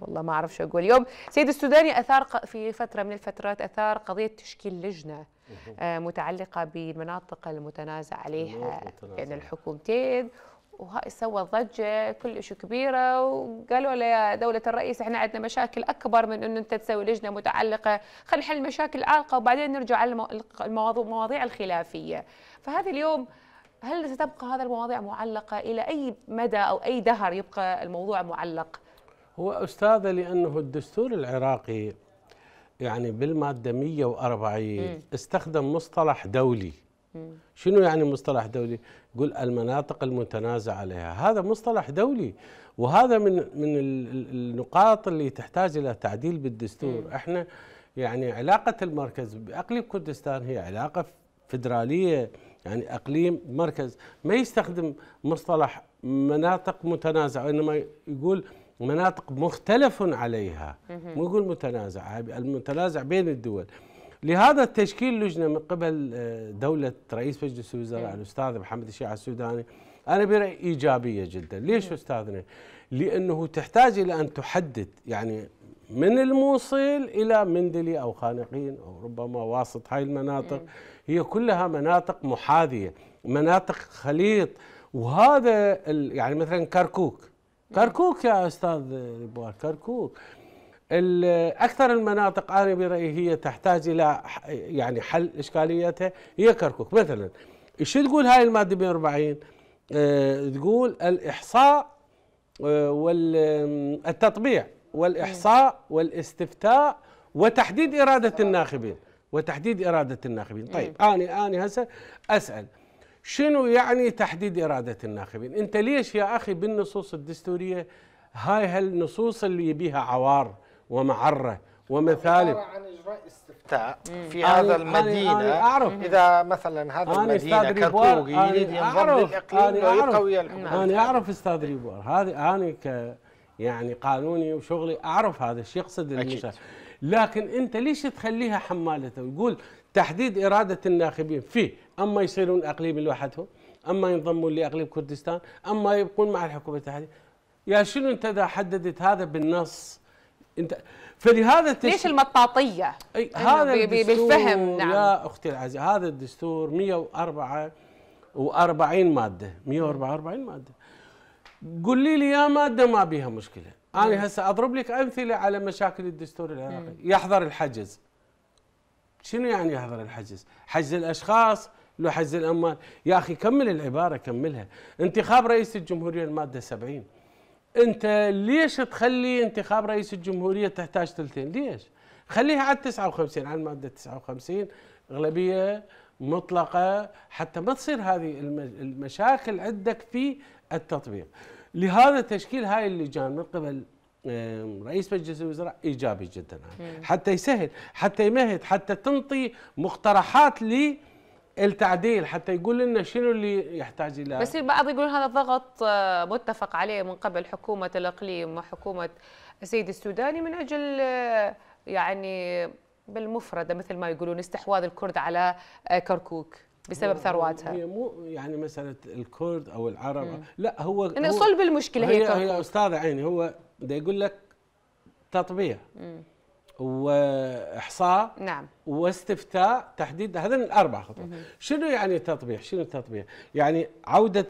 والله ما اعرف شو اقول اليوم سيد السوداني اثار في فتره من الفترات اثار قضيه تشكيل لجنه آه، متعلقه بالمناطق المتنازع عليها بين يعني الحكومتين وهاي سوى ضجه كل شيء كبيره وقالوا له يا دوله الرئيس احنا عندنا مشاكل اكبر من انه انت تسوي لجنه متعلقه خلينا نحل المشاكل العالقه وبعدين نرجع على المواضيع الخلافيه فهذا اليوم هل ستبقى هذه المواضيع معلقه الى اي مدى او اي دهر يبقى الموضوع معلق هو أستاذة لأنه الدستور العراقي يعني بالمادة 140 استخدم مصطلح دولي شنو يعني مصطلح دولي؟ يقول المناطق المتنازع عليها، هذا مصطلح دولي وهذا من من النقاط اللي تحتاج الى تعديل بالدستور، م. احنا يعني علاقه المركز باقليم كردستان هي علاقه فدراليه يعني اقليم مركز ما يستخدم مصطلح مناطق متنازعة وانما يقول مناطق مختلف عليها مو يقول متنازع المتنازع بين الدول لهذا التشكيل لجنه من قبل آه، دوله رئيس مجلس الوزراء الاستاذ محمد الشيعة السوداني انا برايي ايجابيه جدا ليش استاذنا لانه تحتاج الى ان تحدد يعني من الموصل الى مندلي او خانقين او ربما واسط هاي المناطق هي كلها مناطق محاذيه مناطق خليط وهذا يعني مثلا كركوك كركوك يا استاذ ربوان كركوك اكثر المناطق انا برايي هي تحتاج الى يعني حل اشكاليتها هي كركوك مثلا ايش تقول هاي الماده 140 أه تقول الاحصاء آه، والتطبيع والاحصاء والاستفتاء وتحديد اراده الناخبين وتحديد اراده الناخبين طيب اني اني هسه اسال شنو يعني تحديد إرادة الناخبين أنت ليش يا أخي بالنصوص الدستورية هاي هالنصوص اللي يبيها عوار ومعرة ومثالب عن اجراء استفتاء في أنا هذا المدينه أنا أعرف اذا مثلا هذا المدينه كركوغي يريد ينضم للاقليم ويقوي الحكومه انا اعرف استاذ ريبوار هذه انا ك يعني قانوني وشغلي اعرف هذا الشيء يقصد لكن انت ليش تخليها حمالته ويقول تحديد إرادة الناخبين فيه أما يصيرون أقليم لوحدهم أما ينضمون لأقليم كردستان أما يبقون مع الحكومة التحديد يا شنو أنت إذا حددت هذا بالنص أنت فلهذا التش... ليش المطاطية؟ أي هذا الدستور بالفهم نعم يا أختي العزيزة هذا الدستور 144 مادة 144 مادة قولي لي يا مادة ما بيها مشكلة أنا هسه أضرب لك أمثلة على مشاكل الدستور العراقي يحظر الحجز شنو يعني يحضر الحجز حجز الأشخاص لو حجز الأموال يا أخي كمل العبارة كملها انتخاب رئيس الجمهورية المادة 70 أنت ليش تخلي انتخاب رئيس الجمهورية تحتاج ثلثين ليش خليها على 59 على المادة 59 أغلبية مطلقة حتى ما تصير هذه المشاكل عندك في التطبيق لهذا تشكيل هاي اللجان من قبل رئيس مجلس الوزراء ايجابي جدا حتى يسهل حتى يمهد حتى تنطي مقترحات للتعديل حتى يقول لنا شنو اللي يحتاج الى بس البعض يقول هذا ضغط آه، متفق عليه من قبل حكومه الاقليم وحكومه السيد السوداني من اجل آه، يعني بالمفرده مثل ما يقولون استحواذ الكرد على آه، كركوك بسبب ثرواتها هي مو يعني مساله الكرد او العرب م. لا هو, ان صلب المشكله هي, هي, هي استاذه عيني هو ده يقول لك تطبيع واحصاء نعم واستفتاء تحديد هذا الاربع خطوات شنو يعني تطبيع شنو التطبيع يعني عوده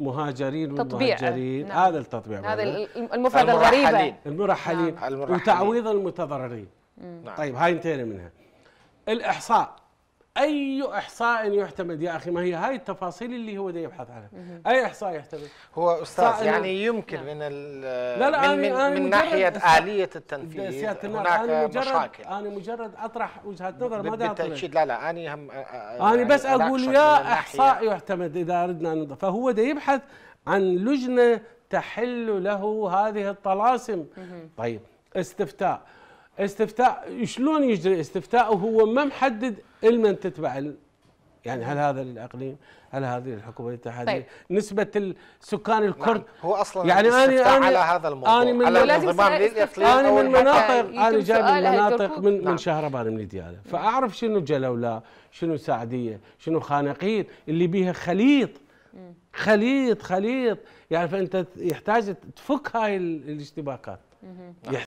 المهاجرين والمهاجرين نعم. هذا التطبيع هذا المفردة الغريبة المرحلين, نعم. المرحلين وتعويض المتضررين مم. نعم. طيب هاي انتهينا منها الإحصاء اي احصاء يعتمد يا اخي ما هي هاي التفاصيل اللي هو يبحث عنها اي احصاء يعتمد هو استاذ يعني يمكن نعم. من لا لا من, أنا من, من ناحيه اليه التنفيذ هناك أنا مجرد مشاكل انا مجرد اطرح وجهه نظر ما بالتاكيد لا لا انا هم انا يعني بس اقول يا احصاء يعتمد اذا اردنا ان فهو ده يبحث عن لجنه تحل له هذه الطلاسم طيب استفتاء استفتاء شلون يجري استفتاء وهو ما محدد لمن تتبع يعني هل هذا للاقليم؟ هل هذه الحكومه الاتحاديه؟ طيب. نسبه السكان الكرد نعم. هو اصلا يعني انا أنا على هذا الموضوع أنا من على الانضمام للاقليم انا من مناطق انا جاي من مناطق من, نعم. من شهربان من دياله فاعرف شنو جلولا شنو سعديه شنو خانقين اللي بيها خليط خليط خليط يعني فانت يحتاج تفك هاي الاشتباكات